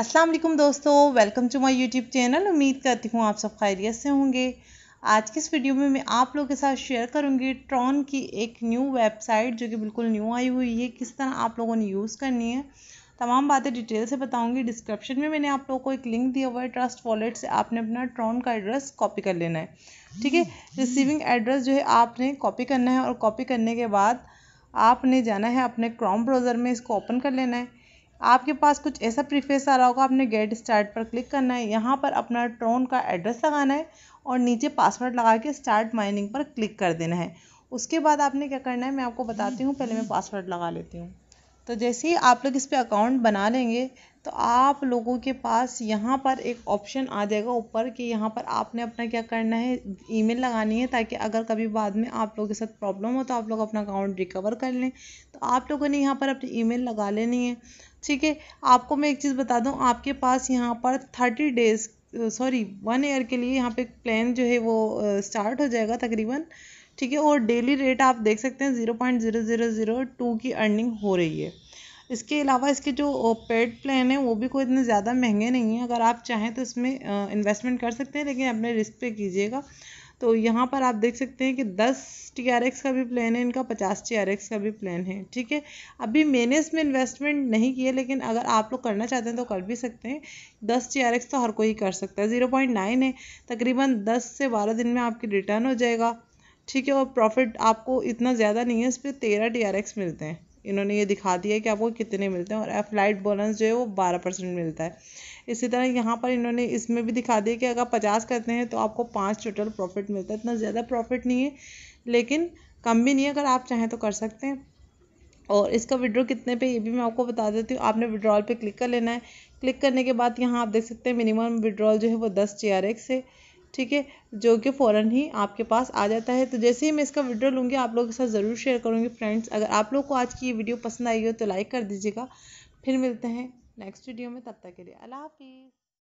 अस्सलाम वालेकुम दोस्तों welcome to my YouTube channel उम्मीद करती हूँ आप सब खैरियत से होंगे आज की इस वीडियो में मैं आप लोगों के साथ शेयर करूँगी ट्रॉन की एक न्यू वेबसाइट जो कि बिल्कुल न्यू आई हुई है किस तरह आप लोगों ने यूज़ करनी है तमाम बातें डिटेल से बताऊँगी डिस्क्रिप्शन में मैंने आप लोगों को एक लिंक दिया हुआ है ट्रस्ट वॉलेट से आपने अपना ट्रॉन का एड्रेस कॉपी कर लेना है ठीक है रिसीविंग एड्रेस जो है आपने कॉपी करना है और कॉपी करने के बाद आपने जाना है अपने क्रॉम ब्राउज़र में इसको ओपन कर लेना है आपके पास कुछ ऐसा प्रीफेस आ रहा होगा आपने गेट स्टार्ट पर क्लिक करना है यहाँ पर अपना ट्रोन का एड्रेस लगाना है और नीचे पासवर्ड लगा के स्टार्ट माइनिंग पर क्लिक कर देना है उसके बाद आपने क्या करना है मैं आपको बताती हूँ पहले मैं पासवर्ड लगा लेती हूँ तो जैसे ही आप लोग इस पर अकाउंट बना लेंगे तो आप लोगों के पास यहाँ पर एक ऑप्शन आ जाएगा ऊपर कि यहाँ पर आपने अपना क्या करना है ईमेल लगानी है ताकि अगर कभी बाद में आप लोगों के साथ प्रॉब्लम हो तो आप लोग अपना अकाउंट रिकवर कर लें तो आप लोगों ने यहाँ पर अपनी ईमेल लगा लेनी है ठीक है आपको मैं एक चीज़ बता दूँ आपके पास यहाँ पर thirty days sorry one year के लिए यहाँ पे प्लान जो है वो स्टार्ट हो जाएगा तकरीबन ठीक है और डेली रेट आप देख सकते हैं zero point zero zero zero two की अर्निंग हो रही है इसके अलावा इसके जो पेड प्लान है वो भी कोई इतने ज़्यादा महंगे नहीं हैं अगर आप चाहें तो इसमें इन्वेस्टमेंट कर सकते हैं लेकिन अपने रिस्क पे कीजिएगा तो यहाँ पर आप देख सकते हैं कि 10 टी का भी प्लान है इनका 50 टी का भी प्लान है ठीक है अभी मैंने इसमें इन्वेस्टमेंट नहीं किया लेकिन अगर आप लोग करना चाहते हैं तो कर भी सकते हैं 10 टी तो हर कोई कर सकता है 0.9 है तकरीबन 10 से 12 दिन में आपकी रिटर्न हो जाएगा ठीक है और प्रॉफिट आपको इतना ज़्यादा नहीं है इस पर तेरह टी मिलते हैं इन्होंने ये दिखा दिया कि आपको कितने मिलते हैं और लाइट बोनस जो है वो बारह परसेंट मिलता है इसी तरह यहाँ पर इन्होंने इसमें भी दिखा दिया कि अगर पचास करते हैं तो आपको पाँच टोटल प्रॉफिट मिलता है इतना ज़्यादा प्रॉफिट नहीं है लेकिन कम भी नहीं है अगर आप चाहें तो कर सकते हैं और इसका विड्रॉ कितने पे ये भी मैं आपको बता देती हूँ आपने विड्रॉल पे क्लिक कर लेना है क्लिक करने के बाद यहाँ आप देख सकते हैं मिनिमम विड्रॉल जो है वो दस जे है ठीक है जो कि फ़ौरन ही आपके पास आ जाता है तो जैसे ही मैं इसका वीडियो लूँगी आप लोगों के साथ ज़रूर शेयर करूँगी फ्रेंड्स अगर आप लोग को आज की ये वीडियो पसंद आई हो तो लाइक कर दीजिएगा फिर मिलते हैं नेक्स्ट वीडियो में तब तक के लिए अल्लाह हाफिज़